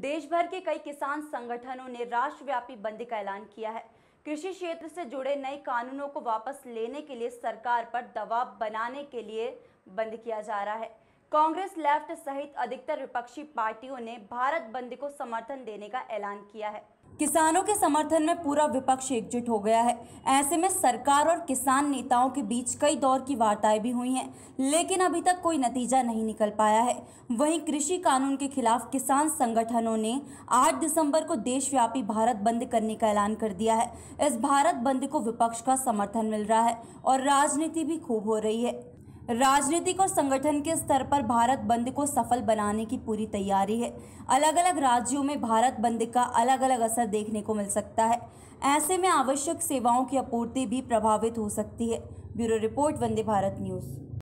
देश भर के कई किसान संगठनों ने राष्ट्रव्यापी बंदी का ऐलान किया है कृषि क्षेत्र से जुड़े नए कानूनों को वापस लेने के लिए सरकार पर दबाव बनाने के लिए बंद किया जा रहा है कांग्रेस लेफ्ट सहित अधिकतर विपक्षी पार्टियों ने भारत बंद को समर्थन देने का ऐलान किया है किसानों के समर्थन में पूरा विपक्ष एकजुट हो गया है ऐसे में सरकार और किसान नेताओं के बीच कई दौर की वार्ताएं भी हुई हैं लेकिन अभी तक कोई नतीजा नहीं निकल पाया है वहीं कृषि कानून के खिलाफ किसान संगठनों ने 8 दिसंबर को देशव्यापी भारत बंद करने का ऐलान कर दिया है इस भारत बंद को विपक्ष का समर्थन मिल रहा है और राजनीति भी खूब हो रही है राजनीतिक और संगठन के स्तर पर भारत बंद को सफल बनाने की पूरी तैयारी है अलग अलग राज्यों में भारत बंद का अलग अलग असर देखने को मिल सकता है ऐसे में आवश्यक सेवाओं की आपूर्ति भी प्रभावित हो सकती है bureau report Vande Bharat news